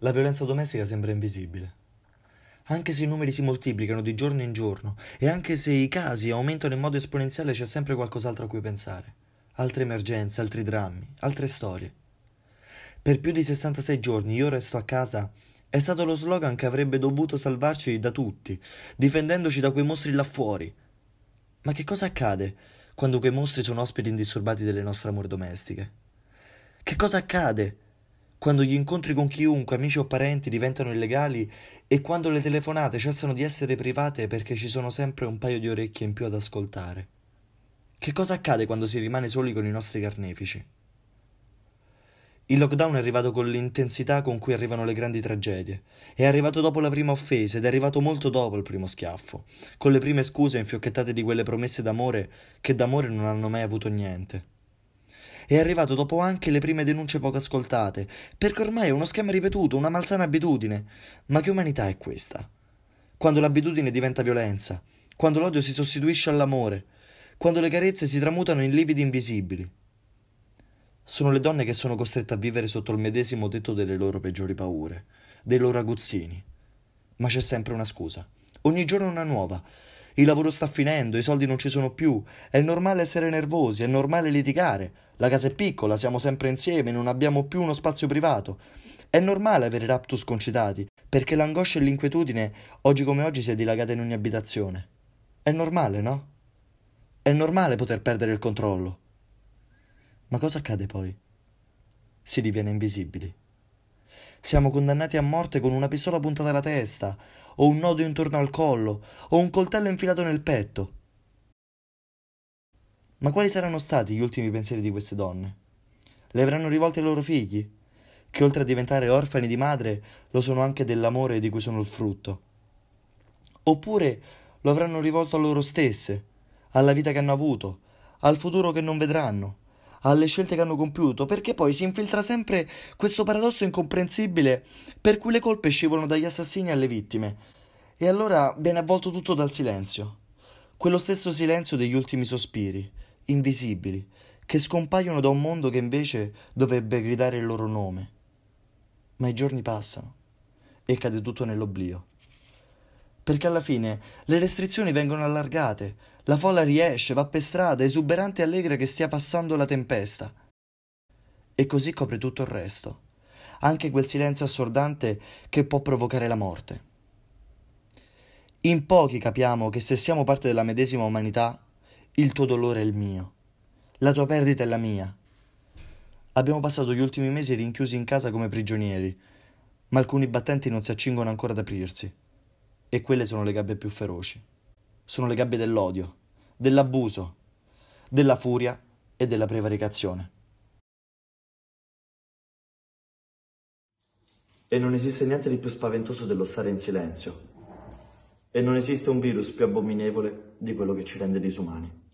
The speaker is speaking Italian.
La violenza domestica sembra invisibile. Anche se i numeri si moltiplicano di giorno in giorno e anche se i casi aumentano in modo esponenziale c'è sempre qualcos'altro a cui pensare. Altre emergenze, altri drammi, altre storie. Per più di 66 giorni io resto a casa è stato lo slogan che avrebbe dovuto salvarci da tutti, difendendoci da quei mostri là fuori. Ma che cosa accade quando quei mostri sono ospiti indisturbati delle nostre amore domestiche? Che cosa accade? quando gli incontri con chiunque, amici o parenti, diventano illegali e quando le telefonate cessano di essere private perché ci sono sempre un paio di orecchie in più ad ascoltare. Che cosa accade quando si rimane soli con i nostri carnefici? Il lockdown è arrivato con l'intensità con cui arrivano le grandi tragedie. È arrivato dopo la prima offesa ed è arrivato molto dopo il primo schiaffo, con le prime scuse infiocchettate di quelle promesse d'amore che d'amore non hanno mai avuto niente è arrivato dopo anche le prime denunce poco ascoltate, perché ormai è uno schema ripetuto, una malsana abitudine. Ma che umanità è questa? Quando l'abitudine diventa violenza, quando l'odio si sostituisce all'amore, quando le carezze si tramutano in lividi invisibili. Sono le donne che sono costrette a vivere sotto il medesimo tetto delle loro peggiori paure, dei loro aguzzini. Ma c'è sempre una scusa, ogni giorno una nuova, il lavoro sta finendo, i soldi non ci sono più. È normale essere nervosi, è normale litigare. La casa è piccola, siamo sempre insieme, non abbiamo più uno spazio privato. È normale avere raptus concitati, perché l'angoscia e l'inquietudine oggi come oggi si è dilagata in ogni abitazione. È normale, no? È normale poter perdere il controllo. Ma cosa accade poi? Si diviene invisibili. Siamo condannati a morte con una pistola puntata alla testa, o un nodo intorno al collo, o un coltello infilato nel petto. Ma quali saranno stati gli ultimi pensieri di queste donne? Le avranno rivolte ai loro figli, che oltre a diventare orfani di madre, lo sono anche dell'amore di cui sono il frutto. Oppure lo avranno rivolto a loro stesse, alla vita che hanno avuto, al futuro che non vedranno alle scelte che hanno compiuto, perché poi si infiltra sempre questo paradosso incomprensibile per cui le colpe scivolano dagli assassini alle vittime. E allora viene avvolto tutto dal silenzio. Quello stesso silenzio degli ultimi sospiri, invisibili, che scompaiono da un mondo che invece dovrebbe gridare il loro nome. Ma i giorni passano e cade tutto nell'oblio perché alla fine le restrizioni vengono allargate, la folla riesce, va per strada, esuberante e allegra che stia passando la tempesta. E così copre tutto il resto, anche quel silenzio assordante che può provocare la morte. In pochi capiamo che se siamo parte della medesima umanità, il tuo dolore è il mio, la tua perdita è la mia. Abbiamo passato gli ultimi mesi rinchiusi in casa come prigionieri, ma alcuni battenti non si accingono ancora ad aprirsi. E quelle sono le gabbie più feroci. Sono le gabbie dell'odio, dell'abuso, della furia e della prevaricazione. E non esiste niente di più spaventoso dello stare in silenzio. E non esiste un virus più abominevole di quello che ci rende disumani.